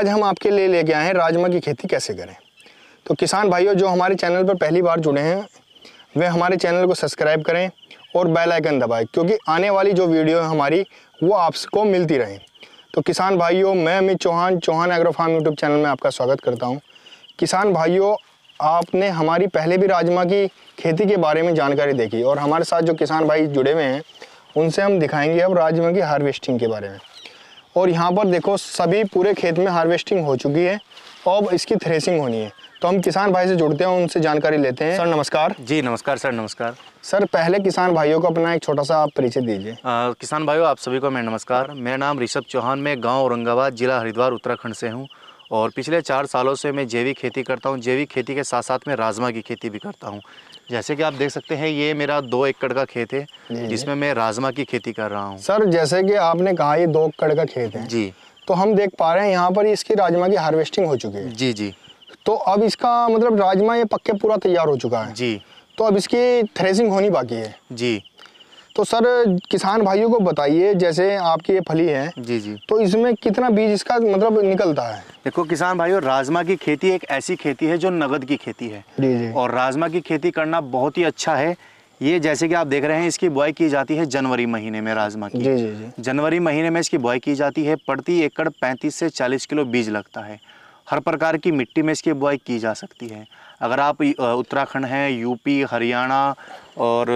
आज हम आपके लिए लेके आए हैं राजमा की खेती कैसे करें तो किसान भाइयों जो हमारे चैनल पर पहली बार जुड़े हैं वे हमारे चैनल को सब्सक्राइब करें और बेल आइकन दबाएं क्योंकि आने वाली जो वीडियो है हमारी वो आपको मिलती रहे तो किसान भाइयों मैं Amit Chauhan Chauhan agro farm YouTube channel में आपका स्वागत करता हूँ किसान भाइयों आपने हमारी पहले भी राजमा की खेती के बारे में जानकारी देखी और हमारे साथ जो किसान भाई जुड़े हुए हैं उनसे हम दिखाएंगे अब राजमा की हार्वेस्टिंग के बारे में और यहाँ पर देखो सभी पूरे खेत में हार्वेस्टिंग हो चुकी है अब इसकी थ्रेसिंग होनी है तो हम किसान भाई से जुड़ते हैं उनसे जानकारी लेते हैं सर नमस्कार जी नमस्कार सर नमस्कार सर पहले किसान भाइयों को अपना एक छोटा सा आप परिचय दीजिए किसान भाइयों आप सभी को मैं नमस्कार मेरा नाम ऋषभ चौहान मैं गांव औरंगाबाद जिला हरिद्वार उत्तराखंड से हूँ और पिछले चार सालों से मैं जैविक खेती करता हूँ जैविक खेती के साथ साथ मैं राजमा की खेती भी करता हूँ जैसे कि आप देख सकते हैं ये मेरा दो एकड़ का खेत है जिसमें मैं राजमा की खेती कर रहा हूँ सर जैसे कि आपने कहा ये दो एकड़ का खेत है जी तो हम देख पा रहे हैं यहाँ पर इसकी राजमा की हार्वेस्टिंग हो चुकी है जी जी तो अब इसका मतलब राजमा ये पक्के पूरा तैयार हो चुका है जी तो अब इसकी थ्रेसिंग होनी बाकी है जी तो सर किसान भाइयों को बताइए जैसे आपकी ये फली है जी जी तो इसमें कितना बीज इसका मतलब निकलता है देखो किसान भाइयों राजमा की खेती एक ऐसी खेती है जो नगद की खेती है जी जी और राजमा की खेती करना बहुत ही अच्छा है ये जैसे कि आप देख रहे हैं इसकी बुआई की जाती है जनवरी महीने में राजमा की जी जी जी जनवरी महीने में इसकी बुआई की जाती है प्रति एकड़ पैंतीस से चालीस किलो बीज लगता है हर प्रकार की मिट्टी में इसकी बुआई की जा सकती है अगर आप उत्तराखंड हैं यूपी हरियाणा और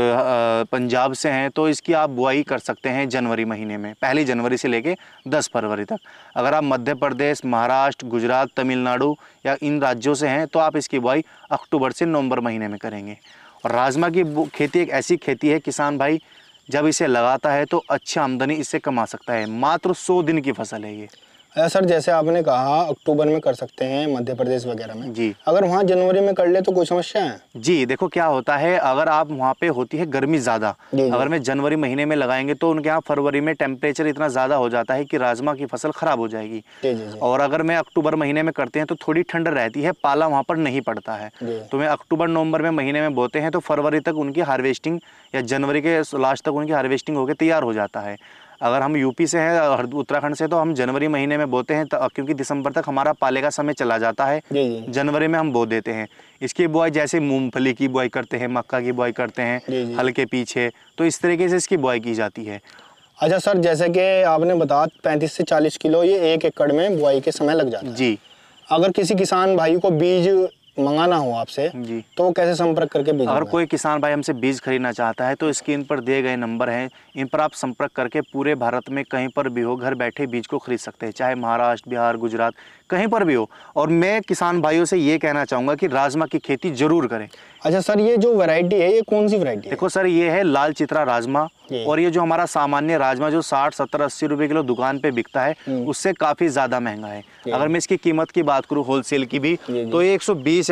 पंजाब से हैं तो इसकी आप बुआई कर सकते हैं जनवरी महीने में पहली जनवरी से लेके 10 फरवरी तक अगर आप मध्य प्रदेश महाराष्ट्र गुजरात तमिलनाडु या इन राज्यों से हैं तो आप इसकी बुआई अक्टूबर से नवंबर महीने में करेंगे और राजमा की खेती एक ऐसी खेती है किसान भाई जब इसे लगाता है तो अच्छी आमदनी इससे कमा सकता है मात्र सौ दिन की फसल है ये सर जैसे आपने कहा अक्टूबर में कर सकते हैं मध्य प्रदेश वगैरह में जी अगर वहाँ जनवरी में कर ले तो कोई समस्या है जी देखो क्या होता है अगर आप वहाँ पे होती है गर्मी ज़्यादा अगर मैं जनवरी महीने में लगाएंगे तो उनके यहाँ फरवरी में टेम्परेचर इतना ज़्यादा हो जाता है की राजमा की फसल ख़राब हो जाएगी और अगर मैं अक्टूबर महीने में करते हैं तो थोड़ी ठंड रहती है पाला वहाँ पर नहीं पड़ता है तो मैं अक्टूबर नवम्बर में महीने में बोते हैं तो फरवरी तक उनकी हार्वेस्टिंग या जनवरी के लास्ट तक उनकी हार्वेस्टिंग होकर तैयार हो जाता है अगर हम यूपी से हैं उत्तराखंड से तो हम जनवरी महीने में बोते हैं क्योंकि दिसंबर तक हमारा पाले का समय चला जाता है जनवरी में हम बो देते हैं इसकी बुआई जैसे मूंगफली की बुआई करते हैं मक्का की बुआई करते हैं हल के पीछे तो इस तरीके से इसकी बुआई की जाती है अच्छा सर जैसे कि आपने बताया पैंतीस से चालीस किलो ये एक एकड़ में बुआई के समय लग जाता है जी अगर किसी किसान भाई को बीज मंगाना हो आपसे जी तो कैसे संपर्क करके बीज अगर कोई किसान भाई हमसे बीज खरीदना चाहता है तो स्क्रीन पर दिए गए नंबर हैं इन पर आप संपर्क करके पूरे भारत में कहीं पर भी हो घर बैठे बीज को खरीद सकते हैं चाहे महाराष्ट्र बिहार गुजरात कहीं पर भी हो और मैं किसान भाइयों से ये कहना चाहूंगा कि राजमा की खेती जरूर करें अच्छा सर ये जो वैरायटी है ये कौन सी वैरायटी देखो सर ये है लाल चित्रा राजमा और ये जो हमारा सामान्य राजमा जो साठ सत्तर अस्सी रुपए किलो दुकान पे बिकता है हम्म। उससे काफी ज्यादा महंगा है अगर मैं इसकी कीमत की बात करूँ होलसेल की भी तो ये एक सौ बीस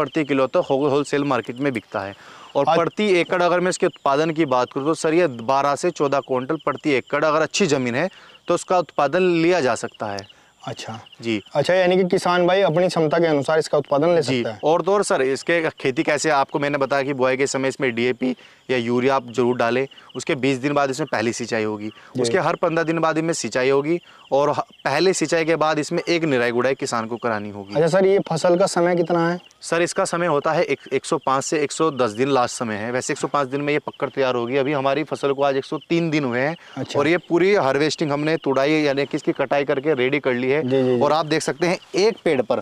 प्रति किलो तो होलसेल मार्केट में बिकता है और अच्छा। प्रति एकड़ अगर मैं इसके उत्पादन की बात करूँ तो सर ये बारह से चौदह क्विंटल प्रति एकड़ अगर अच्छी जमीन है तो उसका उत्पादन लिया जा सकता है अच्छा जी अच्छा यानी कि किसान भाई अपनी क्षमता के अनुसार इसका उत्पादन ले सकता है और तो और सर इसके खेती कैसे आपको मैंने बताया कि बुआई के समय इसमें डीएपी या यूरिया आप जरूर डालें उसके बीस दिन बाद इसमें पहली सिंचाई होगी उसके हर पंद्रह दिन बाद इसमें सिंचाई होगी और पहले सिंचाई के बाद इसमें एक निराई गुड़ाई किसान को करानी होगी अच्छा सर ये फसल का समय कितना है सर इसका समय होता है एक, 105 से 110 दिन लास्ट समय है वैसे 105 दिन में ये पक्कर तैयार होगी अभी हमारी फसल को आज तीन दिन हुए हैं अच्छा। और ये पूरी हार्वेस्टिंग हमने तुड़ाई यानी कि इसकी कटाई करके रेडी कर ली है जी, जी, जी। और आप देख सकते हैं एक पेड़ पर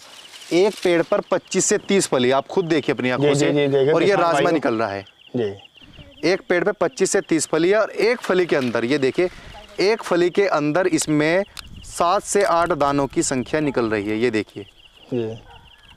एक पेड़ पर 25 से 30 फली आप खुद देखिए अपनी आंखों से और ये राजमा निकल रहा है एक पेड़ पे 25 से 30 फली है और एक फली के अंदर ये देखिए एक फली के अंदर इसमें सात से आठ दानों की संख्या निकल रही है ये देखिए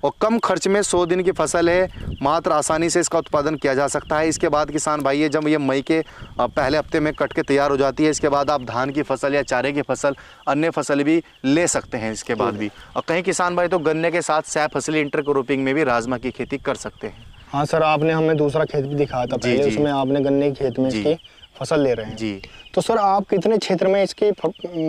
और कम खर्च में सौ दिन की फसल है मात्र आसानी से इसका उत्पादन किया जा सकता है इसके बाद किसान भाई जब ये मई के पहले हफ्ते में कट के तैयार हो जाती है इसके बाद आप धान की फसल या चारे की फसल अन्य फसल भी ले सकते हैं इसके बाद भी और कहीं किसान भाई तो गन्ने के साथ सह फसली इंटर क्रॉपिंग में भी राजमा की खेती कर सकते हैं हाँ सर आपने हमें दूसरा खेत भी दिखाया था पहले उसमें आपने गन्ने के खेत में इसकी फसल ले रहे हैं जी तो सर आप कितने क्षेत्र में इसकी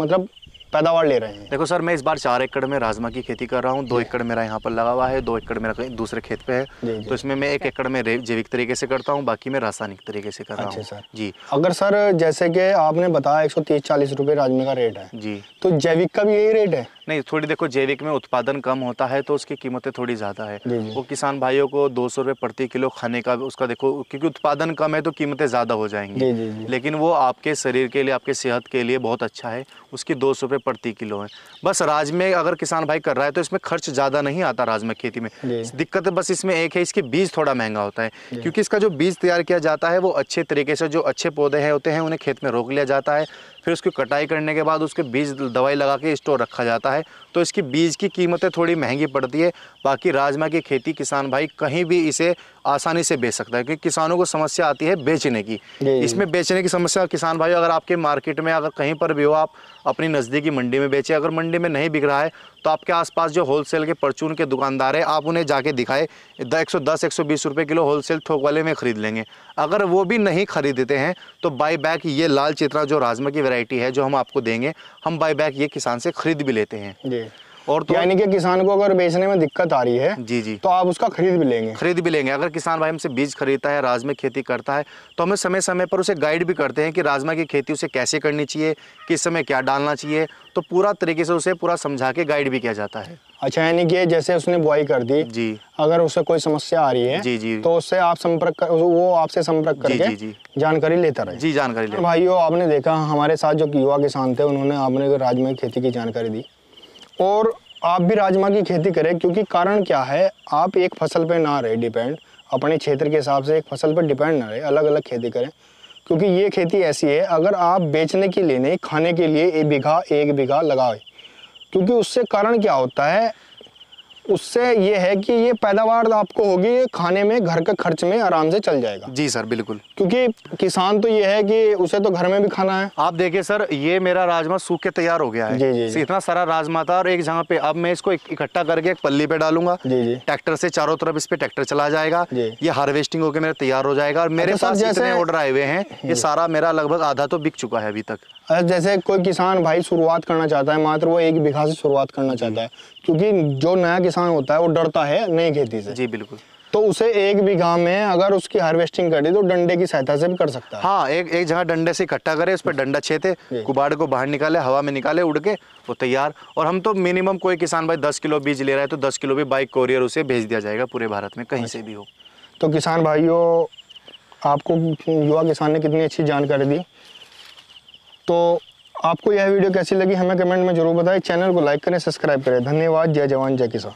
मतलब पैदावार ले रहे हैं देखो सर मैं इस बार चार एकड़ में राजमा की खेती कर रहा हूँ दो एकड़ मेरा यहाँ पर लगा हुआ है दो एकड़ मेरा दूसरे खेत पे है जी, जी। तो इसमें मैं एक एकड़ में जैविक तरीके से करता हूँ बाकी मैं रासायनिक तरीके से कर रहा अच्छा हूँ सर जी अगर सर जैसे कि आपने बताया एक सौ तीस चालीस रूपए राजमे का रेट है जी तो जैविक का भी यही रेट है नहीं थोड़ी देखो जैविक में उत्पादन कम होता है तो उसकी कीमतें थोड़ी ज़्यादा है वो किसान भाइयों को दो सौ रूपये प्रति किलो खाने का उसका देखो क्योंकि उत्पादन कम है तो कीमतें ज़्यादा हो जाएंगी लेकिन वो आपके शरीर के लिए आपके सेहत के लिए बहुत अच्छा है उसकी दो सौ प्रति किलो है बस राज में अगर किसान भाई कर रहा है तो इसमें खर्च ज़्यादा नहीं आता राज में खेती में दिक्कत बस इसमें एक है इसके बीज थोड़ा महंगा होता है क्योंकि इसका जो बीज तैयार किया जाता है वो अच्छे तरीके से जो अच्छे पौधे होते हैं उन्हें खेत में रोक लिया जाता है फिर उसकी कटाई करने के बाद उसके बीज दवाई लगा के स्टोर रखा जाता है तो इसकी बीज की कीमतें थोड़ी महंगी पड़ती है बाकी राजमा की खेती किसान भाई कहीं भी इसे आसानी से बेच सकता है क्योंकि किसानों को समस्या आती है बेचने की इसमें बेचने की समस्या किसान भाई अगर आपके मार्केट में अगर कहीं पर भी हो आप अपनी नज़दीकी मंडी में बेचें अगर मंडी में नहीं बिक रहा है तो आपके आसपास जो होलसेल के परचून के दुकानदार हैं आप उन्हें जाके दिखाए एक सौ दस एक सौ बीस रुपये किलो होलसेल थोक वाले में ख़रीद लेंगे अगर वो भी नहीं खरीदते हैं तो बाई बैक ये लाल चित्रा जो राजमा की वैरायटी है जो हम आपको देंगे हम बाई बैक ये किसान से ख़रीद भी लेते हैं और तो यानी कि किसान को अगर बेचने में दिक्कत आ रही है जी जी तो आप उसका खरीद भी लेंगे खरीद भी लेंगे अगर किसान भाई हमसे बीज खरीदता है राजमा खेती करता है तो हमें समय समय पर उसे गाइड भी करते हैं कि राजमा की खेती उसे कैसे करनी चाहिए किस समय क्या डालना चाहिए तो पूरा तरीके से उसे पूरा समझा के गाइड भी किया जाता है अच्छा यानी कि जैसे उसने बुआई कर दी जी अगर उसे कोई समस्या आ रही है जी जी तो उससे आप संपर्क कर, वो आपसे संपर्क करके जी, जी, जी। जानकारी लेता रहे जी जानकारी तो भाइयों आपने देखा हमारे साथ जो युवा किसान थे उन्होंने आपने राजमा की खेती की जानकारी दी और आप भी राजमा की खेती करें क्योंकि कारण क्या है आप एक फसल पे ना रहे डिपेंड अपने क्षेत्र के हिसाब से एक फसल पर डिपेंड ना रहे अलग अलग खेती करें क्योंकि ये खेती ऐसी है अगर आप बेचने के लिए नहीं खाने के लिए एक बीघा एक बीघा लगाए क्योंकि उससे कारण क्या होता है उससे ये है कि ये पैदावार तो आपको होगी खाने में घर के खर्च में आराम से चल जाएगा जी सर बिल्कुल क्योंकि किसान तो ये है कि उसे तो घर में भी खाना है आप देखिए सर ये मेरा राजमा सूख के तैयार हो गया है जी जी, जी। इतना सारा राजमा था और एक जगह पे अब मैं इसको इकट्ठा करके एक पल्ली पे डालूंगा जी जी ट्रैक्टर से चारों तरफ इस पे ट्रैक्टर चला जाएगा ये हार्वेस्टिंग होकर मेरा तैयार हो जाएगा और मेरे अच्छा, पास जैसे ऑर्डर आए हुए हैं ये सारा मेरा लगभग आधा तो बिक चुका है अभी तक जैसे कोई किसान भाई शुरुआत करना चाहता है मात्र वो एक बीघा से शुरुआत करना चाहता है क्योंकि जो नया किसान होता है वो डरता है नई खेती से जी बिल्कुल तो उसे एक बीघा में अगर उसकी हार्वेस्टिंग कर दी तो डंडे की सहायता से भी कर सकता है हाँ एक एक जगह डंडे से इकट्ठा करे उस पर डंडा छेते कुबाड़ को बाहर निकाले हवा में निकाले उड़ के वो तैयार और हम तो मिनिमम कोई किसान भाई दस किलो बीज ले रहा है तो दस किलो भी बाइक कोरियर उसे भेज दिया जाएगा पूरे भारत में कहीं से अच्छा। भी हो तो किसान भाइयों आपको युवा किसान ने कितनी अच्छी जानकारी दी तो आपको यह वीडियो कैसी लगी हमें कमेंट में जरूर बताएं चैनल को लाइक करें सब्सक्राइब करें धन्यवाद जय जवान जय किसान